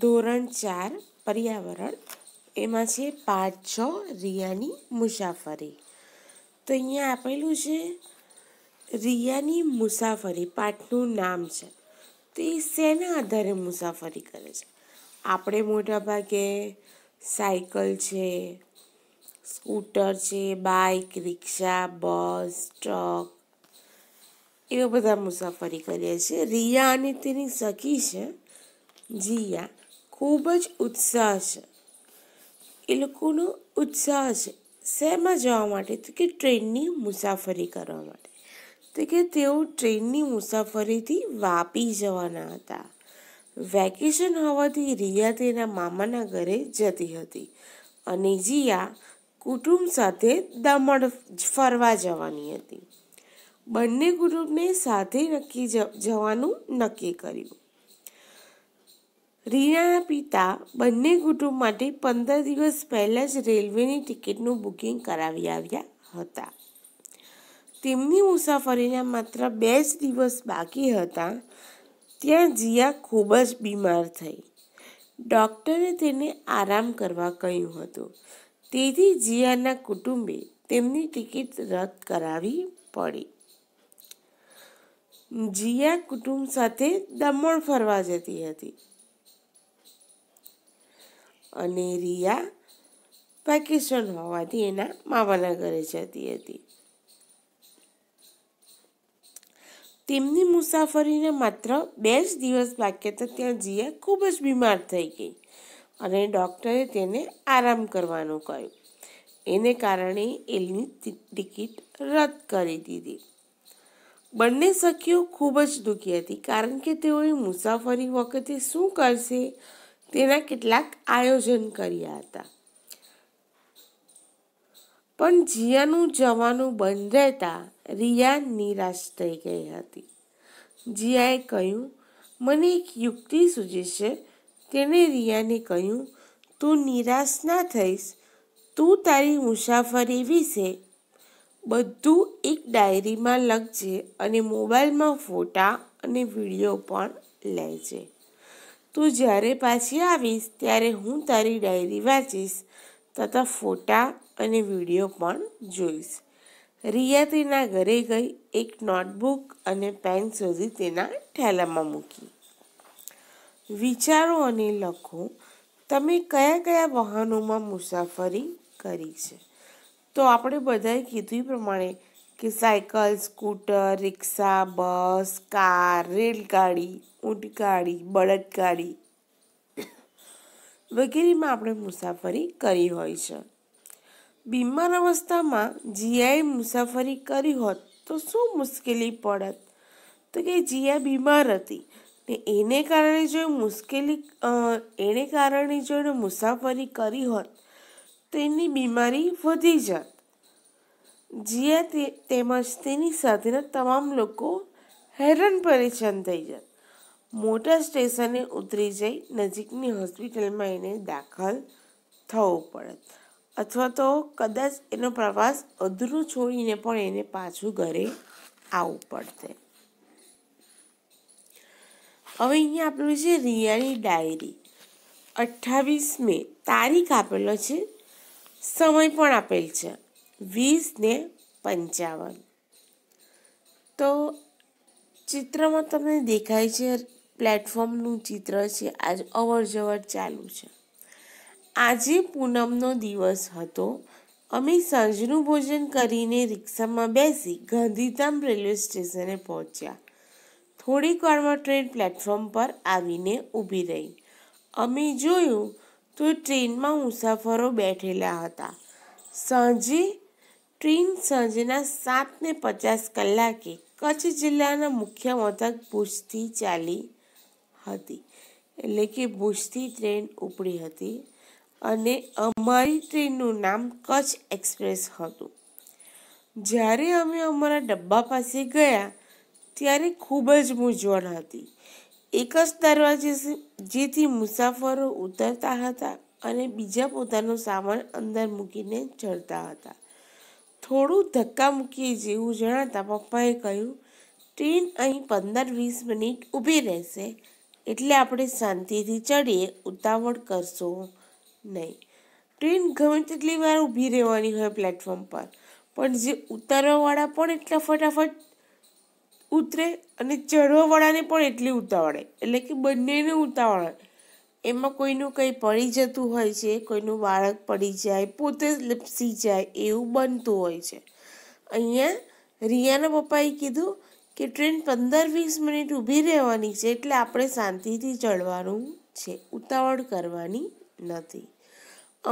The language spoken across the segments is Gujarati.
ધોરણ ચાર પર્યાવરણ એમાં છે પાઠ છ રિયાની મુસાફરી તો અહીંયા આપેલું છે રિયાની મુસાફરી પાઠનું નામ છે તો એ શેના આધારે મુસાફરી કરે છે આપણે મોટાભાગે સાયકલ છે સ્કૂટર છે બાઇક રિક્ષા બસ ટ્રક એવા બધા મુસાફરી કરીએ છીએ રિયા અને તેની સખી છે જીયા ખૂબ જ ઉત્સાહ છે એ લોકોનો ઉત્સાહ છે શેમાં જવા માટે તો કે ટ્રેનની મુસાફરી કરવા માટે તો કે તેઓ ટ્રેનની મુસાફરીથી વાપી જવાના હતા વેકેશન હોવાથી રિયા તેના મામાના ઘરે જતી હતી અને જીયા કુટુંબ સાથે દમણ ફરવા જવાની હતી બંને કુટુંબને સાથે નક્કી જવાનું નક્કી કર્યું રીનાના પિતા બંને કુટુંબ માટે પંદર દિવસ પહેલાં જ રેલવેની ટિકિટનું બુકિંગ કરાવી આવ્યા હતા તેમની મુસાફરીના માત્ર બે જ દિવસ બાકી હતા ત્યાં જીયા ખૂબ જ બીમાર થઈ ડૉક્ટરે તેને આરામ કરવા કહ્યું હતું તેથી જીયાના કુટુંબે તેમની ટિકિટ રદ કરાવી પડી જીયા કુટુંબ સાથે દમણ ફરવા જતી હતી અને રિયા પાકિસ્તાન હોવાથી એના મામાના ઘરે જતી હતી તેમની મુસાફરીને માત્ર બે જ દિવસ બાકી તો ત્યાં જીયા ખૂબ જ બીમાર થઈ ગઈ અને ડૉક્ટરે તેને આરામ કરવાનું કહ્યું એને કારણે એની ટિકિટ રદ કરી દીધી બંને સખીઓ ખૂબ જ દુઃખી હતી કારણ કે તેઓએ મુસાફરી વખતે શું કરશે તેના કેટલાક આયોજન કર્યા હતા પણ જીયાનું જવાનું બંધ રહેતા રિયા નિરાશ થઈ ગઈ હતી જીયાએ કહ્યું મને એક યુક્તિ સૂચે છે તેણે રિયાને કહ્યું તું નિરાશ ના થઈશ તું તારી મુસાફરી વિશે બધું એક ડાયરીમાં લખજે અને મોબાઈલમાં ફોટા અને વિડીયો પણ લેજે તું જ્યારે પાછી આવીશ ત્યારે હું તારી ડાયરી વાંચીશ તથા ફોટા અને વિડીયો પણ જોઈશ રિયા તેના ઘરે ગઈ એક નોટબુક અને પેન શોધી તેના ઠેલામાં મૂકી વિચારો અને લખો તમે કયા કયા વાહનોમાં મુસાફરી કરી છે તો આપણે બધાએ કીધું પ્રમાણે કે સાયકલ સ્કૂટર રિક્ષા બસ કાર રેલગાડી ઊંટગાડી બળદગાડી વગેરેમાં આપણે મુસાફરી કરી હોય છે બીમાર અવસ્થામાં જીયાએ મુસાફરી કરી હોત તો શું મુશ્કેલી પડત તો કે જીયા બીમાર હતી ને એને કારણે જો મુશ્કેલી એને કારણે જો એને મુસાફરી કરી હોત તો એની બીમારી વધી જાત જીયા તેમજ તેની સાથેના તમામ લોકો હેરાન પરેશાન થઈ જાત મોટા સ્ટેશને ઉતરી જઈ નજીકની હોસ્પિટલમાં એને દાખલ થવું પડત અથવા તો કદાચ એનો પ્રવાસ અધૂરો છોડીને પણ એને પાછું ઘરે આવવું પડશે હવે અહીંયા આપણું છે રિયાની ડાયરી અઠ્ઠાવીસ મે તારીખ આપેલો છે સમય પણ આપેલ છે વીસ ને પંચાવન તો ચિત્રમાં તમને દેખાય છે પ્લેટફોર્મનું ચિત્ર છે આજ અવરજવર ચાલુ છે આજે પૂનમનો દિવસ હતો અમે સાંજનું ભોજન કરીને રિક્ષામાં બેસી ગાંધીધામ રેલવે સ્ટેશને પહોંચ્યા થોડીક વારમાં ટ્રેન પ્લેટફોર્મ પર આવીને ઊભી રહી અમે જોયું તો ટ્રેનમાં મુસાફરો બેઠેલા હતા સાંજે ટ્રેન સાંજના સાતને પચાસ કલાકે કચ્છ જિલ્લાના મુખ્ય મથક ભુજથી ચાલી હતી એટલે કે ભુજથી ટ્રેન ઉપડી હતી અને અમારી ટ્રેનનું નામ કચ્છ એક્સપ્રેસ હતું જ્યારે અમે અમારા ડબ્બા પાસે ગયા ત્યારે ખૂબ જ મૂંઝવણ હતી એક જ દરવાજે જેથી મુસાફરો ઉતરતા હતા અને બીજા પોતાનો સામાન અંદર મૂકીને ચડતા હતા થોડું ધક્કા મૂકીએ જેવું જણાતા પપ્પાએ કહ્યું ટ્રેન અહીં પંદર વીસ મિનિટ ઊભી રહેશે એટલે આપણે શાંતિથી ચડીએ ઉતાવળ કરશો નહીં ટ્રેન ગમે તેટલી વાર ઊભી રહેવાની હોય પ્લેટફોર્મ પર પણ જે ઉતારવાવાળા પણ એટલા ફટાફટ ઉતરે અને ચઢવાવાળાને પણ એટલી ઉતાવળે એટલે કે બંનેને ઉતાવળ એમાં કોઈનું કંઈ પડી જતું હોય છે કોઈનું બાળક પડી જાય પોતે લપસી જાય એવું બનતું હોય છે અહીંયા રિયાના પપ્પાએ કીધું કે ટ્રેન પંદર વીસ મિનિટ ઊભી રહેવાની છે એટલે આપણે શાંતિથી ચડવાનું છે ઉતાવળ કરવાની નથી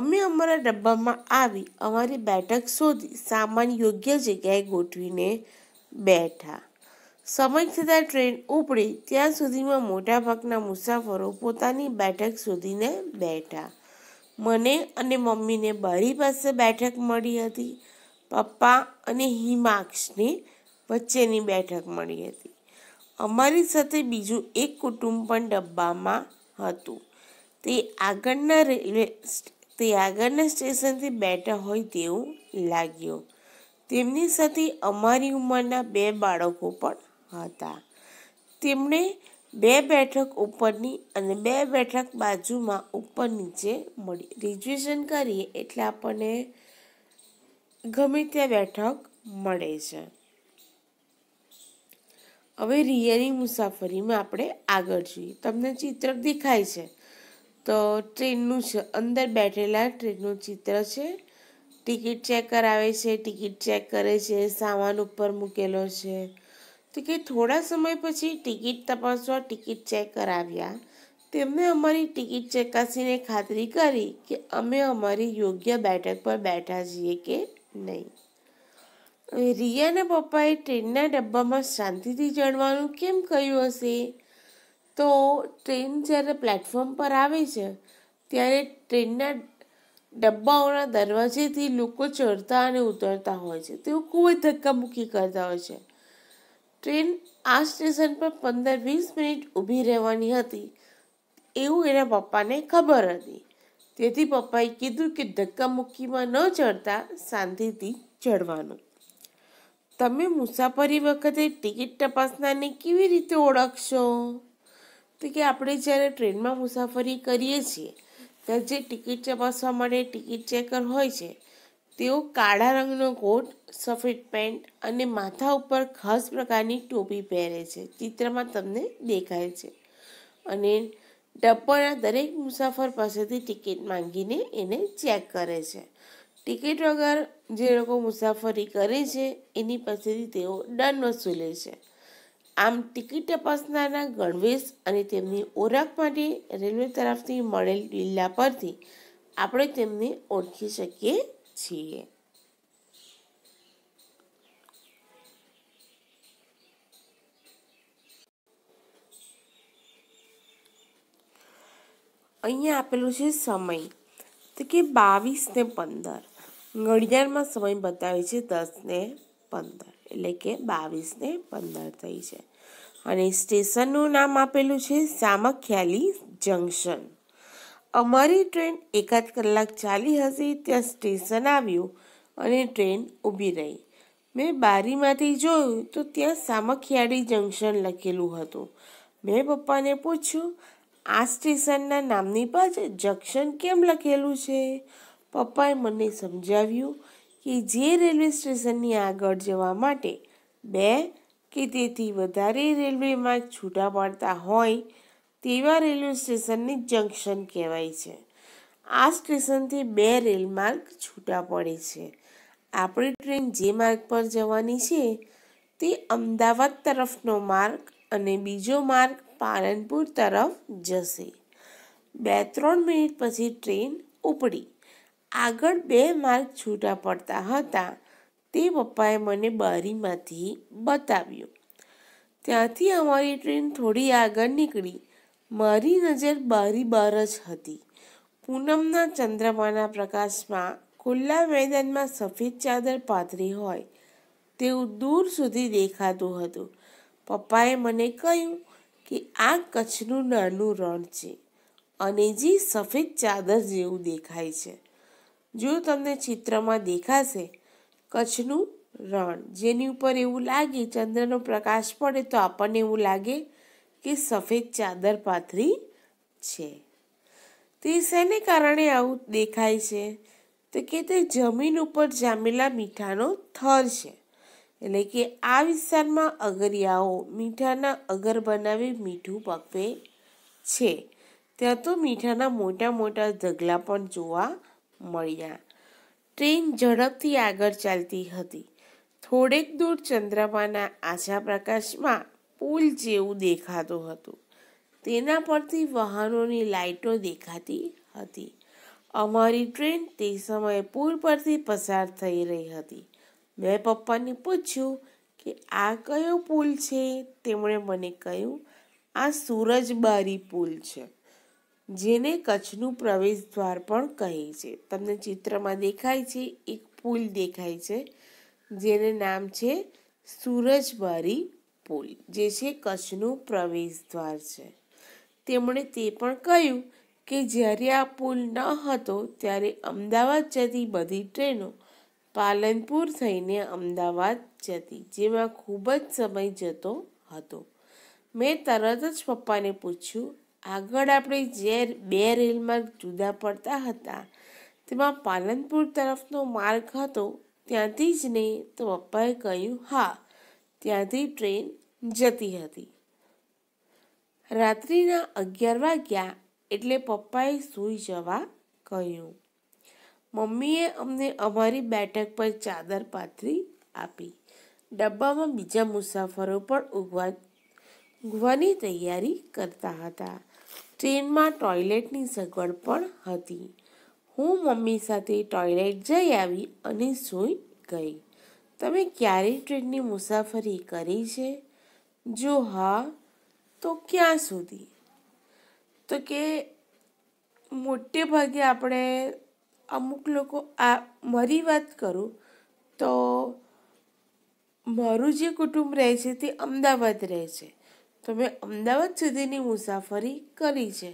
અમે અમારા ડબ્બામાં આવી અમારી બેઠક શોધી સામાન યોગ્ય જગ્યાએ ગોઠવીને બેઠા સમય થતાં ટ્રેન ઉપડી ત્યાં સુધીમાં મોટાભાગના મુસાફરો પોતાની બેઠક શોધીને બેઠા મને અને મમ્મીને બારી પાસે બેઠક મળી હતી પપ્પા અને હિમાક્ષને વચ્ચેની બેઠક મળી હતી અમારી સાથે બીજું એક કુટુંબ પણ ડબ્બામાં હતું તે આગળના રેલવે તે આગળના સ્ટેશનથી બેઠા હોય તેવું લાગ્યું તેમની સાથે અમારી ઉંમરના બે બાળકો પણ હતા તેમણે બે બેઠક ઉપરની અને બે બેઠક બાજુમાં ઉપર નીચે મળી રિઝર્વેશન કરીએ એટલે આપણને ગમે ત્યાં બેઠક મળે છે હવે રિયાની મુસાફરીમાં આપણે આગળ જોઈએ તમને ચિત્ર દેખાય છે તો ટ્રેનનું છે અંદર બેઠેલા ટ્રેનનું ચિત્ર છે ટિકિટ ચેક કરાવે છે ટિકિટ ચેક કરે છે સામાન ઉપર મૂકેલો છે તો કે થોડા સમય પછી ટિકિટ તપાસવા ટિકિટ ચેક કરાવ્યા તેમણે અમારી ટિકિટ ચકાસીને ખાતરી કરી કે અમે અમારી યોગ્ય બેઠક પર બેઠા છીએ કે નહીં રિયાના પપ્પાએ ટ્રેનના ડબ્બામાં શાંતિથી ચડવાનું કેમ કહ્યું હશે તો ટ્રેન જ્યારે પ્લેટફોર્મ પર આવે છે ત્યારે ટ્રેનના ડબ્બાઓના દરવાજેથી લોકો ચડતા અને ઉતરતા હોય છે તેઓ ખૂબ જ ધક્કામુક્કી કરતા હોય છે ટ્રેન આ સ્ટેશન પર પંદર વીસ મિનિટ ઊભી રહેવાની હતી એવું એના પપ્પાને ખબર હતી તેથી પપ્પાએ કીધું કે ધક્કામુક્કીમાં ન ચડતા શાંતિથી ચડવાનું તમે મુસાફરી વખતે ટિકિટ તપાસનારને કેવી રીતે ઓળખશો તો કે આપણે જ્યારે ટ્રેનમાં મુસાફરી કરીએ છીએ ત્યારે જે ટિકિટ તપાસવા માટે ટિકિટ ચેકર હોય છે તેઓ કાળા રંગનો કોટ સફેદ પેન્ટ અને માથા ઉપર ખાસ પ્રકારની ટોપી પહેરે છે ચિત્રમાં તમને દેખાય છે અને ડબ્બાના દરેક મુસાફર પાસેથી ટિકિટ માંગીને એને ચેક કરે છે ટિકિટ વગર જે લોકો મુસાફરી કરે છે એની પાસેથી તેઓ દંડ વસૂલે છે આમ ટિકિટ તપાસનારના ગણવેશ અને તેમની ઓળખ માટે રેલવે તરફથી મળેલ બિલ્લા પરથી આપણે તેમને ઓળખી શકીએ છીએ અહીંયા આપેલું છે સમય તો કે બાવીસ ને પંદર ઘડિયાળમાં સમય બતાવે છે દસને પંદર એટલે કે બાવીસને પંદર થઈ છે અને સ્ટેશનનું નામ આપેલું છે સામખ્યાલી જંકશન અમારી ટ્રેન એકાદ કલાક ચાલી હશે ત્યાં સ્ટેશન આવ્યું અને ટ્રેન ઊભી રહી મેં બારીમાંથી જોયું તો ત્યાં સામખિયાળી જંકશન લખેલું હતું મેં પપ્પાને પૂછ્યું આ સ્ટેશનના નામની પાછળ જંકશન કેમ લખેલું છે પપ્પાએ મને સમજાવ્યું કે જે રેલવે સ્ટેશનની આગળ જવા માટે બે કે તેથી વધારે રેલવેમાં છૂટા પાડતા હોય તેવા રેલવે સ્ટેશનને જંકશન કહેવાય છે આ સ્ટેશનથી બે રેલ માર્ગ છૂટા પડે છે આપણી ટ્રેન જે માર્ગ પર જવાની છે તે અમદાવાદ તરફનો માર્ગ અને બીજો માર્ગ પાલનપુર તરફ જશે બે ત્રણ મિનિટ પછી ટ્રેન ઉપડી આગળ બે માર્ગ છૂટા પડતા હતા તે પપ્પાએ મને બારીમાંથી બતાવ્યું ત્યાંથી અમારી ટ્રેન થોડી આગળ નીકળી મારી નજર બારી બાર જ હતી પૂનમના ચંદ્રમાના પ્રકાશમાં ખુલ્લા મેદાનમાં સફેદ ચાદર પાથરી હોય તેવું દૂર સુધી દેખાતું હતું પપ્પાએ મને કહ્યું કે આ કચ્છનું નાનું રણ છે અને જે સફેદ ચાદર જેવું દેખાય છે જો તમને ચિત્રમાં દેખાશે કચ્છનું રણ જેની ઉપર એવું લાગે ચંદ્રનો પ્રકાશ પડે તો આપણને એવું લાગે કે સફેદ ચાદર પાથરી છે તે શેને કારણે આવું દેખાય છે તો કે તે જમીન ઉપર જામેલા મીઠાનો થર છે એટલે કે આ વિસ્તારમાં અગરિયાઓ મીઠાના અગર બનાવી મીઠું પકવે છે ત્યાં તો મીઠાના મોટા મોટા ઢગલા પણ જોવા મળ્યા ટ્રેન ઝડપથી આગળ ચાલતી હતી થોડેક દૂર ચંદ્રમાના આછા પ્રકાશમાં પુલ જેવું દેખાતું હતું તેના પરથી વાહનોની લાઇટો દેખાતી હતી અમારી ટ્રેન તે સમયે પુલ પરથી પસાર થઈ રહી હતી મેં પપ્પાને પૂછ્યું કે આ કયો પુલ છે તેમણે મને કહ્યું આ સૂરજબારી પુલ છે જેને કચ્છનું પ્રવેશદ્વાર પણ કહે છે તમને ચિત્રમાં દેખાય છે એક પુલ દેખાય છે જેને નામ છે સૂરજબારી પુલ જે છે કચ્છનું પ્રવેશદ્વાર છે તેમણે તે પણ કહ્યું કે જ્યારે આ પુલ ન હતો ત્યારે અમદાવાદ જતી બધી ટ્રેનો પાલનપુર થઈને અમદાવાદ જતી જેમાં ખૂબ જ સમય જતો હતો મેં તરત જ પપ્પાને પૂછ્યું આગળ આપણે જે બે રેલમાં જુદા પડતા હતા તેમાં પાલનપુર તરફનો માર્ગ હતો ત્યાંથી જ નહીં તો પપ્પાએ કહ્યું હા ત્યાંથી ટ્રેન જતી હતી રાત્રિના અગિયાર વાગ્યા એટલે પપ્પાએ સૂઈ જવા કહ્યું મમ્મીએ અમને અમારી બેઠક પર ચાદર પાથરી આપી ડબ્બામાં બીજા મુસાફરો પણ ઉગવા ઊંઘવાની તૈયારી કરતા હતા ટ્રેનમાં ટોયલેટની સગવડ પણ હતી હું મમ્મી સાથે ટોયલેટ જઈ આવી અને સૂઈ ગઈ તમે ક્યારે ટ્રેનની મુસાફરી કરી છે જો હા તો ક્યાં સુધી તો કે મોટે ભાગે આપણે અમુક લોકો આ મારી વાત કરું તો મારું જે કુટુંબ રહે છે તે અમદાવાદ રહે છે તો મેં અમદાવાદ સુધીની મુસાફરી કરી છે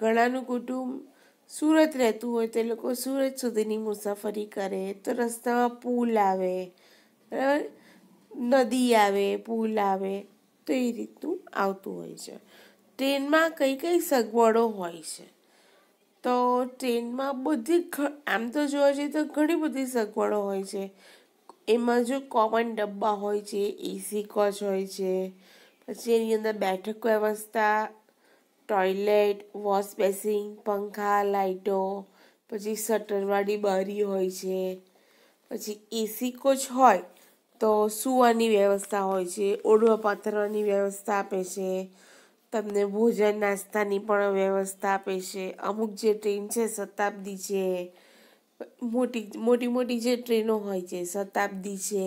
ઘણાનું કુટુંબ સુરત રહેતું હોય તે લોકો સુરત સુધીની મુસાફરી કરે તો રસ્તામાં પુલ આવે બરાબર નદી આવે પુલ આવે તો એ રીતનું આવતું હોય છે ટ્રેનમાં કઈ કઈ સગવડો હોય છે તો ટ્રેનમાં બધી આમ તો જોવા જઈએ તો ઘણી બધી સગવડો હોય છે એમાં જો કોમન ડબ્બા હોય છે એસી કોચ હોય છે પછી એની અંદર બેઠક વ્યવસ્થા ટોયલેટ વોશ બેસિંગ પંખા લાઇટો પછી શટરવાળી બારી હોય છે પછી એસી કોચ હોય તો સૂવાની વ્યવસ્થા હોય છે ઓડવા પાથરવાની વ્યવસ્થા આપે છે તમને ભોજન નાસ્તાની પણ વ્યવસ્થા આપે છે અમુક જે ટ્રેન છે શતાબ્દી છે મોટી મોટી મોટી જે ટ્રેનો હોય છે શતાબ્દી છે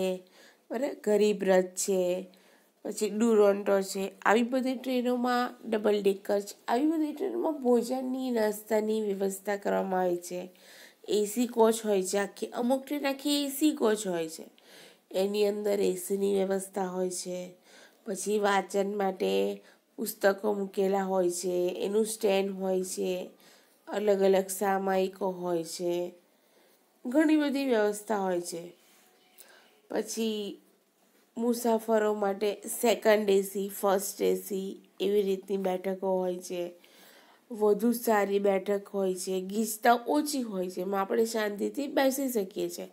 બરાબર ગરીબ રથ છે પછી ડુરોન્ટો છે આવી બધી ટ્રેનોમાં ડબલ ડેકર છે આવી બધી ટ્રેનોમાં ભોજનની નાસ્તાની વ્યવસ્થા કરવામાં આવે છે એસી કોચ હોય છે આખી અમુક ટ્રેન આખી એસી કોચ હોય છે એની અંદર એસીની વ્યવસ્થા હોય છે પછી વાંચન માટે પુસ્તકો મૂકેલા હોય છે એનું સ્ટેન્ડ હોય છે અલગ અલગ સામાયિકો હોય છે ઘણી બધી વ્યવસ્થા હોય છે પછી મુસાફરો માટે સેકન્ડ એસી ફર્સ્ટ એસી એવી રીતની બેઠકો હોય છે વધુ સારી બેઠક હોય છે ગીચતા ઓછી હોય છે એમાં આપણે શાંતિથી બેસી શકીએ છીએ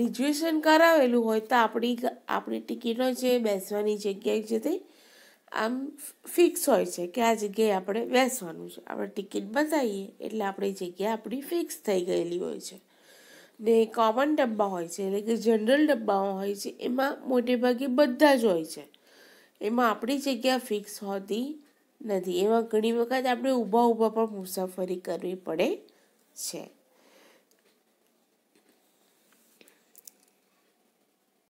રિઝર્વેશન કરાવેલું હોય તો આપણી આપણી ટિકિટો છે બેસવાની જગ્યાએ છે આમ ફિક્સ હોય છે કે આ જગ્યાએ આપણે બેસવાનું છે આપણે ટિકિટ બતાવીએ એટલે આપણી જગ્યા આપણી ફિક્સ થઈ ગયેલી હોય છે ને કોમન ડબ્બા હોય છે એટલે કે જનરલ ડબ્બાઓ હોય છે એમાં મોટેભાગે બધા જ હોય છે એમાં આપણી જગ્યા ફિક્સ હોતી નથી એમાં ઘણી વખત આપણે ઊભા ઊભા પણ મુસાફરી કરવી પડે છે